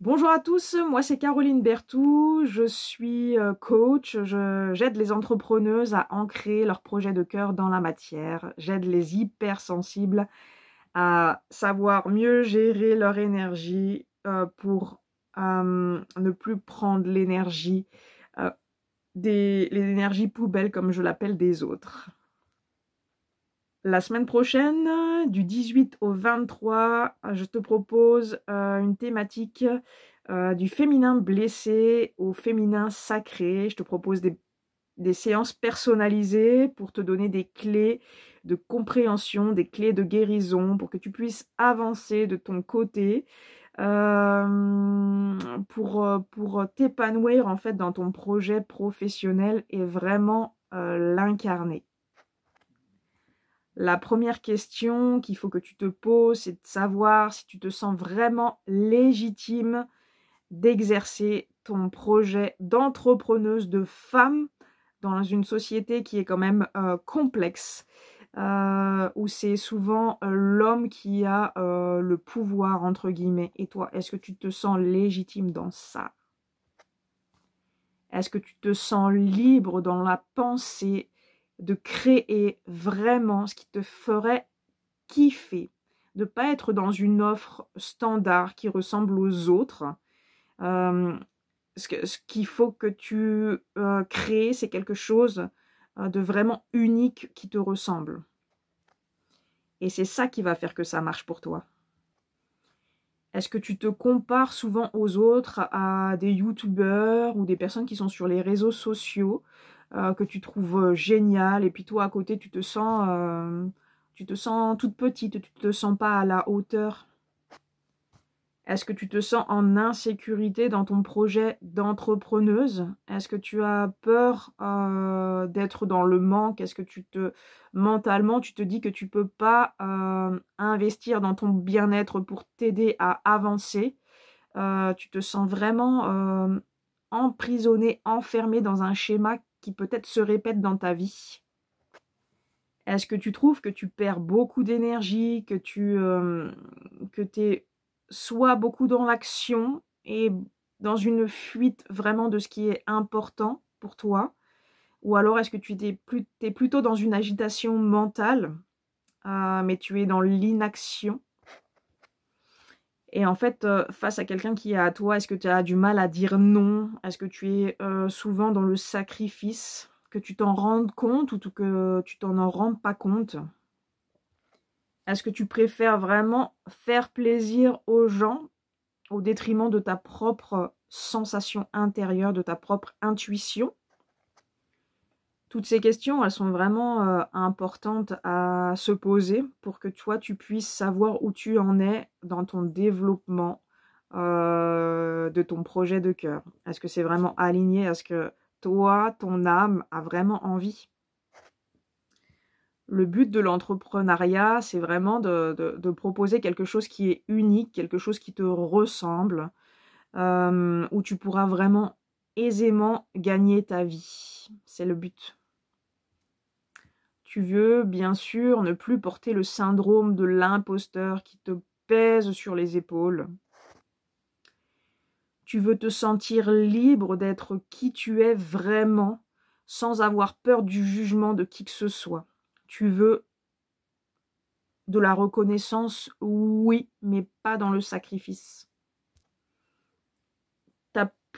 Bonjour à tous, moi c'est Caroline Bertou, je suis euh, coach, j'aide les entrepreneuses à ancrer leurs projets de cœur dans la matière, j'aide les hypersensibles à savoir mieux gérer leur énergie euh, pour euh, ne plus prendre l'énergie, des, les énergies poubelles comme je l'appelle des autres. La semaine prochaine, du 18 au 23, je te propose euh, une thématique euh, du féminin blessé au féminin sacré. Je te propose des, séances personnalisées pour te donner des clés de compréhension, des clés de guérison, pour que tu puisses avancer de ton côté. Euh, pour, pour t'épanouir en fait dans ton projet professionnel et vraiment l'incarner. La première question qu'il faut que tu te poses, c'est de savoir si tu te sens vraiment légitime d'exercer ton projet d'entrepreneuse de femme dans une société qui est quand même euh, complexe, euh, où c'est souvent euh, l'homme qui a le pouvoir, entre guillemets. Et toi, est-ce que tu te sens légitime dans ça Est-ce que tu te sens libre dans la pensée de créer vraiment ce qui te ferait kiffer, de pas être dans une offre standard qui ressemble aux autres. Euh, ce qu'il faut que tu euh, crées, c'est quelque chose euh, de vraiment unique qui te ressemble. Et c'est ça qui va faire que ça marche pour toi. Est-ce que tu te compares souvent aux autres, à des youtubeurs ou des personnes qui sont sur les réseaux sociaux euh, que tu trouves euh, génial, et puis toi à côté tu te sens, euh, tu te sens toute petite, tu te sens pas à la hauteur. Est-ce que tu te sens en insécurité dans ton projet d'entrepreneuse Est-ce que tu as peur d'être dans le manque Est-ce que tu te mentalement tu te dis que tu peux pas investir dans ton bien-être pour t'aider à avancer Tu te sens vraiment emprisonné, enfermé dans un schéma qui peut-être se répète dans ta vie Est-ce que tu trouves que tu perds beaucoup d'énergie, que tu euh, es soit beaucoup dans l'action et dans une fuite vraiment de ce qui est important pour toi Ou alors est-ce que tu es, plus, plutôt dans une agitation mentale, euh, mais tu es dans l'inaction et en fait, euh, face à quelqu'un qui est à toi, est-ce que tu as du mal à dire non Est-ce que tu es euh, souvent dans le sacrifice Que tu t'en rendes compte ou que tu t'en en pas compte Est-ce que tu préfères vraiment faire plaisir aux gens au détriment de ta propre sensation intérieure, de ta propre intuition toutes ces questions, elles sont vraiment euh, importantes à se poser pour que toi, tu puisses savoir où tu en es dans ton développement euh, de ton projet de cœur. Est-ce que c'est vraiment aligné à ce que toi, ton âme a vraiment envie le but de l'entrepreneuriat, c'est vraiment de, proposer quelque chose qui est unique, quelque chose qui te ressemble, euh, où tu pourras vraiment aisément gagner ta vie. C'est le but tu veux, bien sûr, ne plus porter le syndrome de l'imposteur qui te pèse sur les épaules. Tu veux te sentir libre d'être qui tu es vraiment, sans avoir peur du jugement de qui que ce soit. Tu veux de la reconnaissance, oui, mais pas dans le sacrifice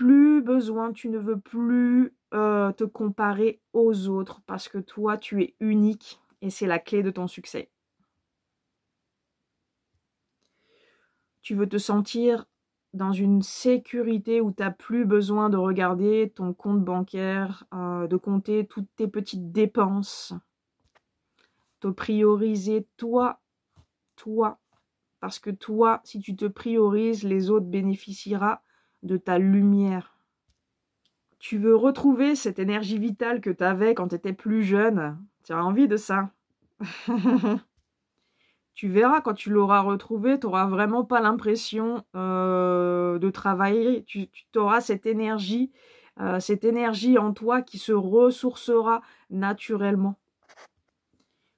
plus besoin, tu ne veux plus euh, te comparer aux autres parce que toi, tu es unique et c'est la clé de ton succès. Tu veux te sentir dans une sécurité où tu n'as plus besoin de regarder ton compte bancaire, euh, de compter toutes tes petites dépenses, te prioriser toi, toi, parce que toi, si tu te priorises, les autres bénéficieront de ta lumière. Tu veux retrouver cette énergie vitale que tu avais quand tu étais plus jeune. Tu as envie de ça. tu verras quand tu l'auras retrouvé, tu n'auras vraiment pas l'impression euh, de travailler. Tu, auras cette énergie, euh, cette énergie en toi qui se ressourcera naturellement.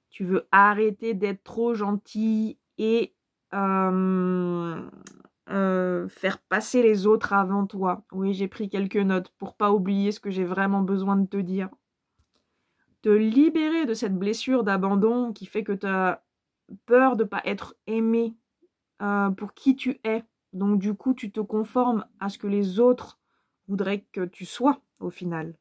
Tu veux arrêter d'être trop gentil et euh, euh, faire passer les autres avant toi. Oui, j'ai pris quelques notes pour pas oublier ce que j'ai vraiment besoin de te dire. Te libérer de cette blessure d'abandon qui fait que tu as peur de ne pas être aimé euh, pour qui tu es. Donc du coup, tu te conformes à ce que les autres voudraient que tu sois au final.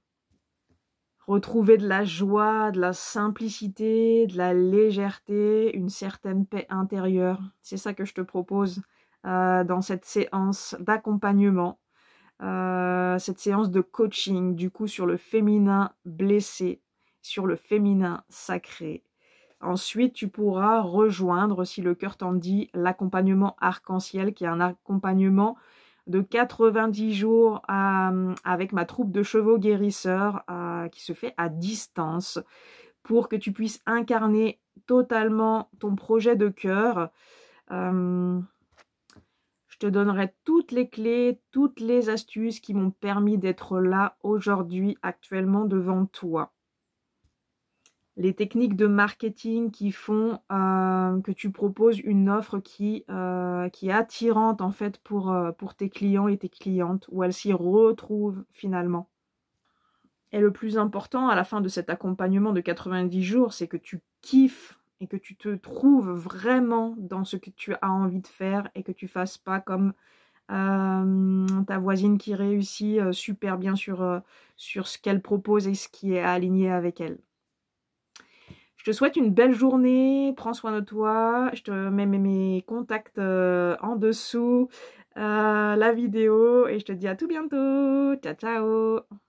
Retrouver de la joie, de la simplicité, de la légèreté, une certaine paix intérieure. C'est ça que je te propose. Euh, dans cette séance d'accompagnement, euh, cette séance de coaching, du coup, sur le féminin blessé, sur le féminin sacré. Ensuite, tu pourras rejoindre, si le cœur t'en dit, l'accompagnement arc-en-ciel, qui est un accompagnement de 90 jours euh, avec ma troupe de chevaux guérisseurs qui se fait à distance pour que tu puisses incarner totalement ton projet de cœur te donnerai toutes les clés, toutes les astuces qui m'ont permis d'être là aujourd'hui, actuellement devant toi. Les techniques de marketing qui font euh, que tu proposes une offre qui, euh, qui est attirante en fait pour, euh, pour tes clients et tes clientes, où elles s'y retrouvent finalement. Et le plus important à la fin de cet accompagnement de 90 jours, c'est que tu kiffes et que tu te trouves vraiment dans ce que tu as envie de faire et que tu fasses pas comme euh, ta voisine qui réussit euh, super bien sur, euh, sur ce qu'elle propose et ce qui est aligné avec elle. Je te souhaite une belle journée, prends soin de toi, je te mets mes contacts en dessous, la vidéo et je te dis à tout bientôt. Ciao ciao